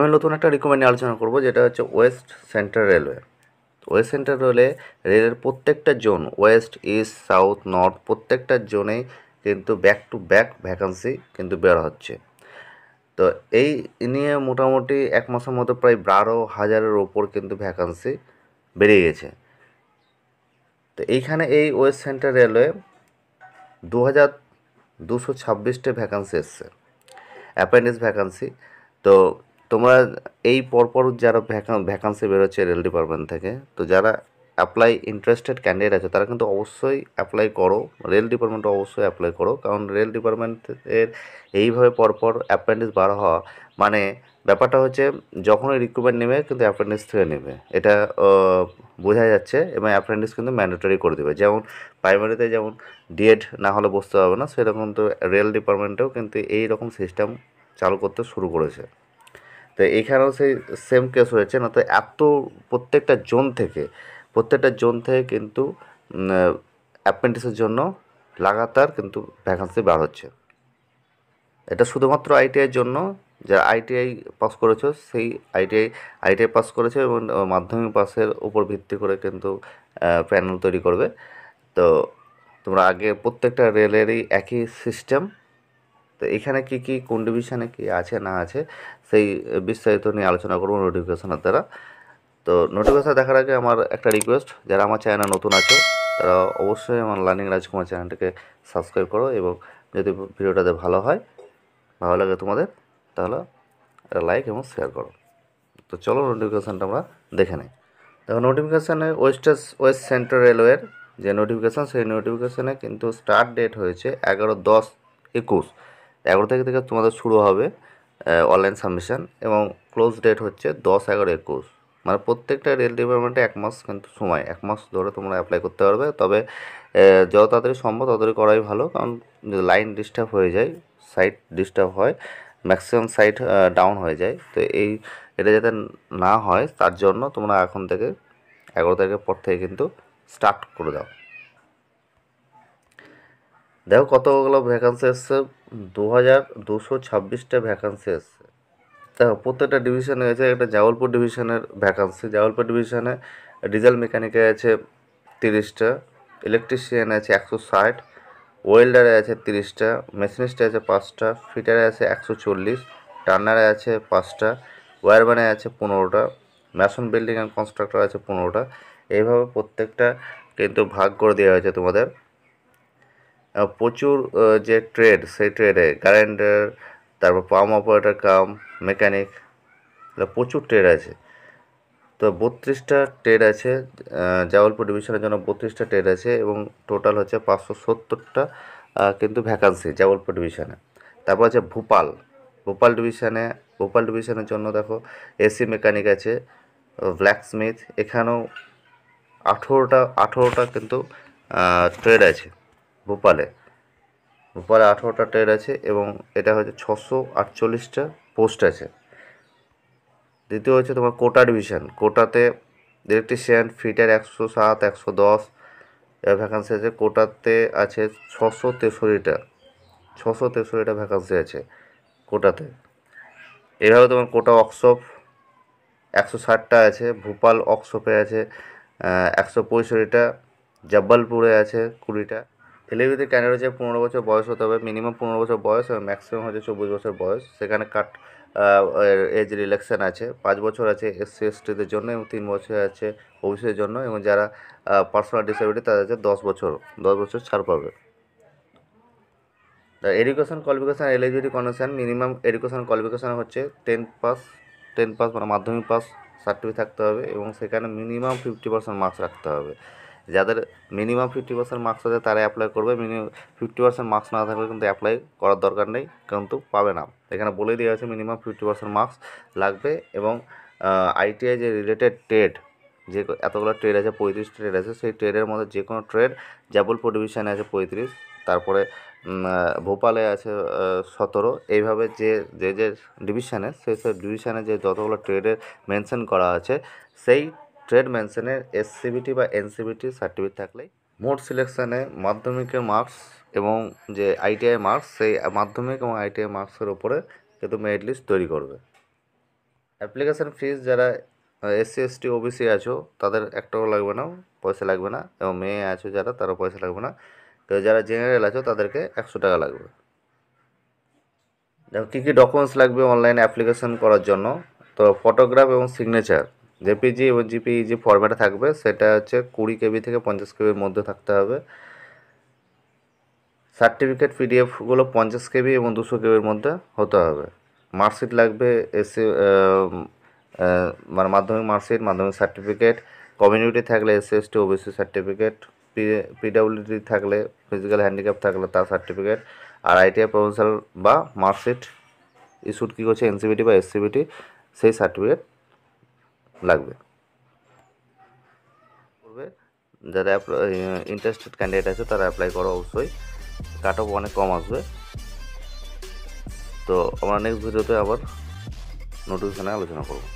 আমি নতুন একটা রিকমেন্ড আলোচনা করব যেটা হচ্ছে west central railway west central railway রেলের প্রত্যেকটা zone west east south north প্রত্যেকটা জোনেই কিন্তু ব্যাক টু ব্যাক ভ্যাকান্সি কিন্তু বের হচ্ছে তো এই নিয়ে মোটামুটি এক মাসের মতো প্রায় বারো হাজারের ওপর কিন্তু ভ্যাকান্সি বেড়ে গেছে তো এইখানে এই ওয়েস্ট সেন্ট্রাল রেলওয়ে দু হাজার দুশো ছাব্বিশটা ভ্যাকান্সি এসছে অ্যাপেন্ডিক্স ভ্যাকান্সি তো তোমরা এই পরপর যারা ভ্যাকান্সি বেরোচ্ছে রেল ডিপার্টমেন্ট থেকে তো যারা অ্যাপ্লাই ইন্টারেস্টেড ক্যান্ডিডেট আছে তারা কিন্তু অবশ্যই অ্যাপ্লাই করো রেল ডিপার্টমেন্টে অবশ্যই অ্যাপ্লাই করো কারণ রেল ডিপার্টমেন্টের এইভাবে পরপর অ্যাপ্রেন্টিস বার হওয়া মানে ব্যাপারটা হচ্ছে যখনই রিক্রুটমেন্ট নেবে কিন্তু অ্যাপ্রেন্টিস থেকে নেবে এটা বোঝা যাচ্ছে এবং অ্যাপ্রেন্টিস কিন্তু ম্যান্ডেটরি করে দেবে যেমন প্রাইমারিতে যেমন ডিএড না হলে বসতে হবে না সেরকম তো রেল ডিপার্টমেন্টেও কিন্তু এই রকম সিস্টেম চালু করতে শুরু করেছে তো এইখানেও সেই সেম কেস হয়েছে না তো এত প্রত্যেকটা জোন থেকে প্রত্যেকটা জোন থেকে কিন্তু অ্যাপেন্টিসের জন্য লাগাতার কিন্তু ভ্যাকান্সি বার হচ্ছে এটা শুধুমাত্র আইটিআইয়ের জন্য যারা আইটিআই পাস করেছে সেই আইটিআই আইটিআই পাস করেছে এবং মাধ্যমিক পাসের উপর ভিত্তি করে কিন্তু প্যানেল তৈরি করবে তো তোমরা আগে প্রত্যেকটা রেলেরই একই সিস্টেম তো এখানে কি কি কোন ডিভিশনে কি আছে না আছে সেই বিস্তারিত নিয়ে আলোচনা করবো নোটিফিকেশনের দ্বারা তো নোটিফিকেশন দেখার আগে আমার একটা রিকোয়েস্ট যারা আমার চ্যানেল নতুন আছে তারা অবশ্যই আমার লার্নিং রাজকুমার চ্যানেলটাকে সাবস্ক্রাইব করো এবং যদি ভিডিওটাতে ভালো হয় ভালো লাগে তোমাদের তাহলে একটা লাইক এবং শেয়ার করো তো চলো নোটিফিকেশানটা আমরা দেখে নিই দেখো নোটিফিকেশানে ওয়েস্টার্স ওয়েস্ট সেন্ট্রাল রেলওয়ের যে নোটিফিকেশান সেই নোটিফিকেশানে কিন্তু স্টার্ট ডেট হয়েছে এগারো দশ একুশ এগারো তারিখ থেকে তোমাদের শুরু হবে অনলাইন সাবমিশন এবং ক্লোজ ডেট হচ্ছে দশ এগারো একুশ মানে প্রত্যেকটা রেল ডিপার্টমেন্টে এক মাস কিন্তু সময় এক মাস ধরে তোমরা অ্যাপ্লাই করতে পারবে তবে যত তাড়াতাড়ি সম্ভব তাড়াতাড়ি করাই ভালো কারণ লাইন ডিস্টার্ব হয়ে যায় সাইট ডিস্টার্ব হয় ম্যাক্সিমাম সাইট ডাউন হয়ে যায় তো এই এটা যাতে না হয় তার জন্য তোমরা এখন থেকে এগারো তারিখের পর থেকে কিন্তু স্টার্ট করে দাও দেখো কতগুলো ভ্যাকান্সি এসছে দু হাজার দুশো ছাব্বিশটা ভ্যাকান্সি এসছে তা প্রত্যেকটা ডিভিশনে আছে একটা জাওয়ালপুর ডিভিশনের ভ্যাকান্সি জাওয়ালপুর ডিভিশনে ডিজেল মেকানিকে আছে তিরিশটা ইলেকট্রিশিয়ান আছে একশো ষাট ওয়েল্ডারে আছে তিরিশটা মেশিনিস্টে আছে পাঁচটা ফিটারে আছে একশো চল্লিশ টার্নারে আছে পাঁচটা ওয়ারম্যানে আছে পনেরোটা ম্যাশন বিল্ডিং অ্যান্ড কনস্ট্রাক্টর আছে পনেরোটা এইভাবে প্রত্যেকটা কিন্তু ভাগ করে দেওয়া হয়েছে তোমাদের প্রচুর যে ট্রেড সেই ট্রেডে গ্যারেন্ডার তারপর পাম্প অপারেটার কাম মেকানিক প্রচুর ট্রেড আছে তো বত্রিশটা ট্রেড আছে জাওয়ালপুর ডিভিশনের জন্য বত্রিশটা ট্রেড আছে এবং টোটাল হচ্ছে পাঁচশো সত্তরটা কিন্তু ভ্যাকান্সি জাওয়ালপুর ডিভিশনে তারপর আছে ভোপাল ভোপাল ডিভিশনে ভোপাল ডিভিশনের জন্য দেখো এসি মেকানিক আছে ব্ল্যাকস্মিথ এখানেও আঠেরোটা আঠেরোটা কিন্তু ট্রেড আছে ভোপালে ভোপালে আঠেরোটা ট্রেন আছে এবং এটা হচ্ছে ছশো আটচল্লিশটা পোস্ট আছে দ্বিতীয় হচ্ছে তোমার কোটা ডিভিশন কোটাতে ইলেকট্রিশিয়ান ফিটার একশো সাত একশো দশ ভ্যাকান্সি আছে কোটাতে আছে ছশো তেষট্টিটা ছশো তেষট্টিটা ভ্যাকান্সি আছে কোটাতে এভাবে তোমার কোটা ওয়ার্কশপ একশো ষাটটা আছে ভোপাল ওয়ার্কশপে আছে একশো পঁয়ষট্টিটা জব্বলপুরে আছে কুড়িটা ছেলেমেয়েদের ক্যান্ডিডেট হচ্ছে পনেরো বছর বয়স হতে হবে মিনিমাম পনেরো বছর বয়স এবং ম্যাক্সিমাম হচ্ছে চব্বিশ বছর বয়স সেখানে কাট এজ রিলেকশান আছে পাঁচ বছর আছে এসসি এসটিদের জন্য এবং তিন বছর আছে ওবিসির জন্য এবং যারা পার্সোনাল ডিসএবিলিটি তাদের আছে দশ বছর দশ বছর ছাড় পাবে education qualification eligibility condition minimum education qualification হচ্ছে টেন পাস টেন পাস মানে মাধ্যমিক পাস সার্টিফিকেট থাকতে হবে এবং সেখানে মিনিমাম ফিফটি পার্সেন্ট মার্কস রাখতে হবে যাদের মিনিমাম ফিফটি পার্সেন্ট মার্কস আছে তারা অ্যাপ্লাই করবে মিনিমাম ফিফটি পার্সেন্ট মার্কস না থাকলে কিন্তু অ্যাপ্লাই করার দরকার নেই কিন্তু পাবে না এখানে বলে দেওয়া হয়েছে মিনিমাম ফিফটি পার্সেন্ট মার্কস লাগবে এবং আইটিআই যে রিলেটেড ট্রেড যে এতগুলো ট্রেড আছে পঁয়ত্রিশ ট্রেড আছে সেই ট্রেডের মধ্যে যে কোনো ট্রেড জাবলপুর ডিভিশনে আছে পঁয়ত্রিশ তারপরে ভোপালে আছে সতেরো এইভাবে যে যে যে ডিভিশানে সেই সব ডিভিশানে যে যতগুলো ট্রেডের মেনশন করা আছে সেই ট্রেড মেনশনের এসসিবিটি বা এনসিবিটি সার্টিফিকেট থাকলেই মোট সিলেকশানে মাধ্যমিকের মার্কস এবং যে আইটিআই মার্কস সেই মাধ্যমিক এবং আইটিআই মার্কসের উপরে কিন্তু মেরিট লিস্ট তৈরি করবে অ্যাপ্লিকেশান ফিজ যারা এসসি এসটি ওবিসি আছো তাদের একটাও লাগবে না পয়সা লাগবে না এবং মেয়ে আছো যারা তারও পয়সা লাগবে না যারা জেনারেল আছো তাদেরকে একশো টাকা লাগবে দেখো কী কী ডকুমেন্টস লাগবে অনলাইন অ্যাপ্লিকেশন করার জন্য তো ফটোগ্রাফ এবং সিগনেচার জেপিজি এবং জিপি যে ফরম্যাটে থাকবে সেটা হচ্ছে কুড়ি কেবি থেকে পঞ্চাশ কেবির মধ্যে থাকতে হবে সার্টিফিকেট পিডিএফগুলো পঞ্চাশ কেবি এবং দুশো কেবির মধ্যে হতে হবে মার্কশিট লাগবে এসসি মানে মাধ্যমিক মার্কশিট মাধ্যমিক সার্টিফিকেট কমিউনিটি থাকলে SC ST OBC certificate P PWD থাকলে ফিজিক্যাল হ্যান্ডিক্যাপ থাকলে তার সার্টিফিকেট আর আইটিআই প্রভিনশাল বা মার্কশিট ইস্যুড কী করছে এনসিবিটি বা এসসিবিটি সেই সার্টিফিকেট লাগবে করবে যারা ইন্টারেস্টেড ক্যান্ডিডেট আছে তারা অ্যাপ্লাই করো অবশ্যই কাট অফ অনেক কম আসবে তো আমরা নেক্সট ভিডিওতে আবার নোটিফিকেশানে আলোচনা করবো